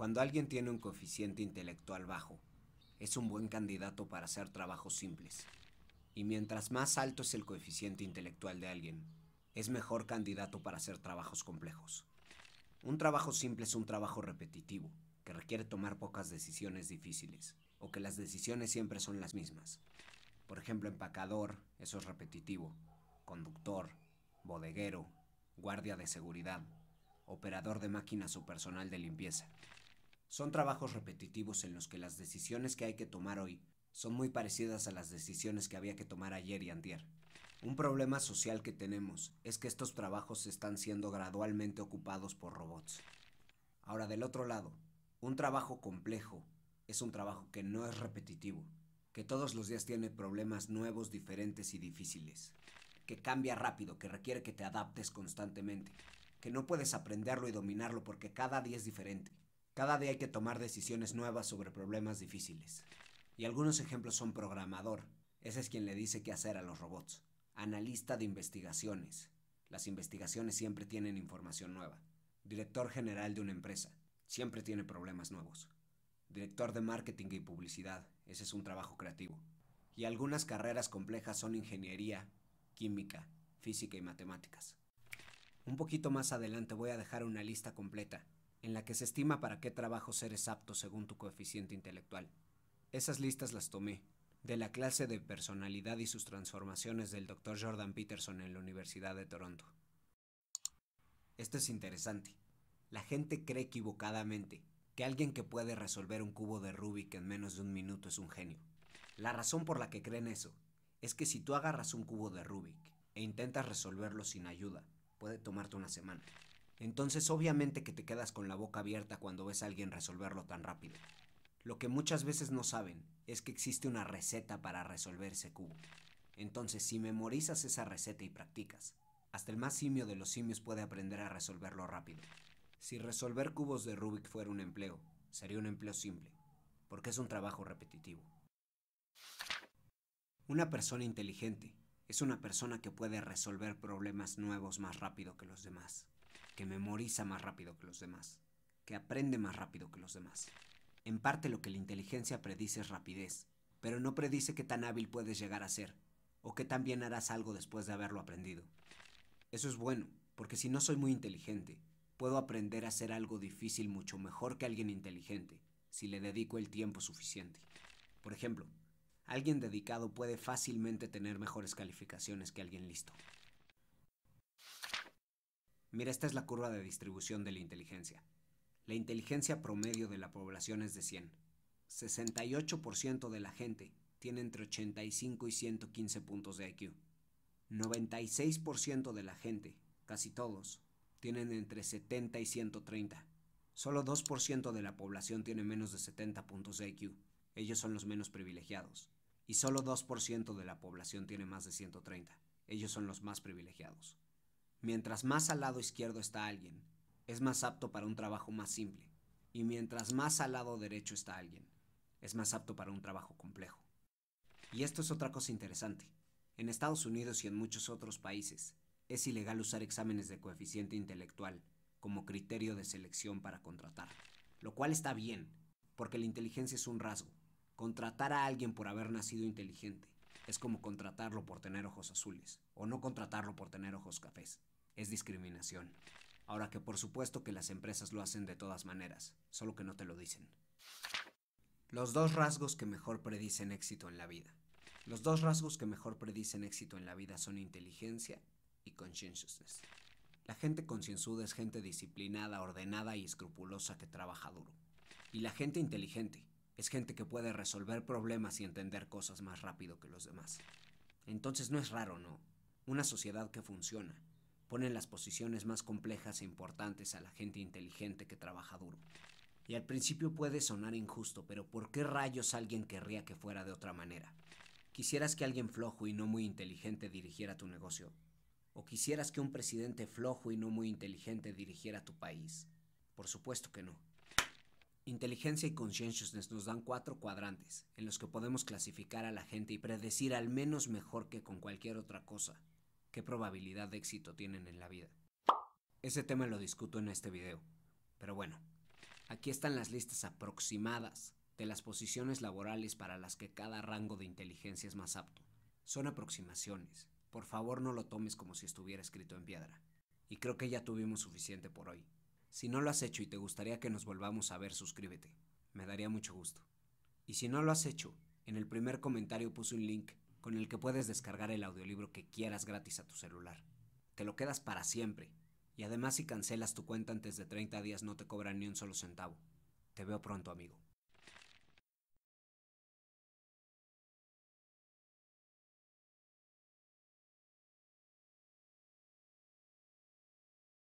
Cuando alguien tiene un coeficiente intelectual bajo, es un buen candidato para hacer trabajos simples. Y mientras más alto es el coeficiente intelectual de alguien, es mejor candidato para hacer trabajos complejos. Un trabajo simple es un trabajo repetitivo, que requiere tomar pocas decisiones difíciles, o que las decisiones siempre son las mismas. Por ejemplo, empacador, eso es repetitivo, conductor, bodeguero, guardia de seguridad, operador de máquinas o personal de limpieza. Son trabajos repetitivos en los que las decisiones que hay que tomar hoy son muy parecidas a las decisiones que había que tomar ayer y antier. Un problema social que tenemos es que estos trabajos están siendo gradualmente ocupados por robots. Ahora, del otro lado, un trabajo complejo es un trabajo que no es repetitivo, que todos los días tiene problemas nuevos, diferentes y difíciles, que cambia rápido, que requiere que te adaptes constantemente, que no puedes aprenderlo y dominarlo porque cada día es diferente. Cada día hay que tomar decisiones nuevas sobre problemas difíciles. Y algunos ejemplos son programador, ese es quien le dice qué hacer a los robots, analista de investigaciones, las investigaciones siempre tienen información nueva, director general de una empresa, siempre tiene problemas nuevos, director de marketing y publicidad, ese es un trabajo creativo. Y algunas carreras complejas son ingeniería, química, física y matemáticas. Un poquito más adelante voy a dejar una lista completa en la que se estima para qué trabajo eres apto según tu coeficiente intelectual. Esas listas las tomé, de la clase de personalidad y sus transformaciones del Dr. Jordan Peterson en la Universidad de Toronto. Esto es interesante. La gente cree equivocadamente que alguien que puede resolver un cubo de Rubik en menos de un minuto es un genio. La razón por la que creen eso es que si tú agarras un cubo de Rubik e intentas resolverlo sin ayuda, puede tomarte una semana. Entonces obviamente que te quedas con la boca abierta cuando ves a alguien resolverlo tan rápido. Lo que muchas veces no saben es que existe una receta para resolver ese cubo. Entonces si memorizas esa receta y practicas, hasta el más simio de los simios puede aprender a resolverlo rápido. Si resolver cubos de Rubik fuera un empleo, sería un empleo simple, porque es un trabajo repetitivo. Una persona inteligente es una persona que puede resolver problemas nuevos más rápido que los demás que memoriza más rápido que los demás, que aprende más rápido que los demás. En parte lo que la inteligencia predice es rapidez, pero no predice qué tan hábil puedes llegar a ser, o qué tan bien harás algo después de haberlo aprendido. Eso es bueno, porque si no soy muy inteligente, puedo aprender a hacer algo difícil mucho mejor que alguien inteligente, si le dedico el tiempo suficiente. Por ejemplo, alguien dedicado puede fácilmente tener mejores calificaciones que alguien listo. Mira, esta es la curva de distribución de la inteligencia. La inteligencia promedio de la población es de 100. 68% de la gente tiene entre 85 y 115 puntos de IQ. 96% de la gente, casi todos, tienen entre 70 y 130. Solo 2% de la población tiene menos de 70 puntos de IQ. Ellos son los menos privilegiados. Y solo 2% de la población tiene más de 130. Ellos son los más privilegiados. Mientras más al lado izquierdo está alguien, es más apto para un trabajo más simple. Y mientras más al lado derecho está alguien, es más apto para un trabajo complejo. Y esto es otra cosa interesante. En Estados Unidos y en muchos otros países, es ilegal usar exámenes de coeficiente intelectual como criterio de selección para contratar. Lo cual está bien, porque la inteligencia es un rasgo. Contratar a alguien por haber nacido inteligente es como contratarlo por tener ojos azules o no contratarlo por tener ojos cafés. Es discriminación. Ahora que por supuesto que las empresas lo hacen de todas maneras, solo que no te lo dicen. Los dos rasgos que mejor predicen éxito en la vida. Los dos rasgos que mejor predicen éxito en la vida son inteligencia y conscientiousness. La gente concienzuda es gente disciplinada, ordenada y escrupulosa que trabaja duro. Y la gente inteligente es gente que puede resolver problemas y entender cosas más rápido que los demás. Entonces no es raro, ¿no? Una sociedad que funciona pone las posiciones más complejas e importantes a la gente inteligente que trabaja duro. Y al principio puede sonar injusto, pero ¿por qué rayos alguien querría que fuera de otra manera? ¿Quisieras que alguien flojo y no muy inteligente dirigiera tu negocio? ¿O quisieras que un presidente flojo y no muy inteligente dirigiera tu país? Por supuesto que no. Inteligencia y conscientiousness nos dan cuatro cuadrantes en los que podemos clasificar a la gente y predecir al menos mejor que con cualquier otra cosa qué probabilidad de éxito tienen en la vida. Ese tema lo discuto en este video, pero bueno, aquí están las listas aproximadas de las posiciones laborales para las que cada rango de inteligencia es más apto. Son aproximaciones, por favor no lo tomes como si estuviera escrito en piedra. Y creo que ya tuvimos suficiente por hoy. Si no lo has hecho y te gustaría que nos volvamos a ver, suscríbete. Me daría mucho gusto. Y si no lo has hecho, en el primer comentario puse un link con el que puedes descargar el audiolibro que quieras gratis a tu celular. Te lo quedas para siempre. Y además si cancelas tu cuenta antes de 30 días no te cobran ni un solo centavo. Te veo pronto, amigo.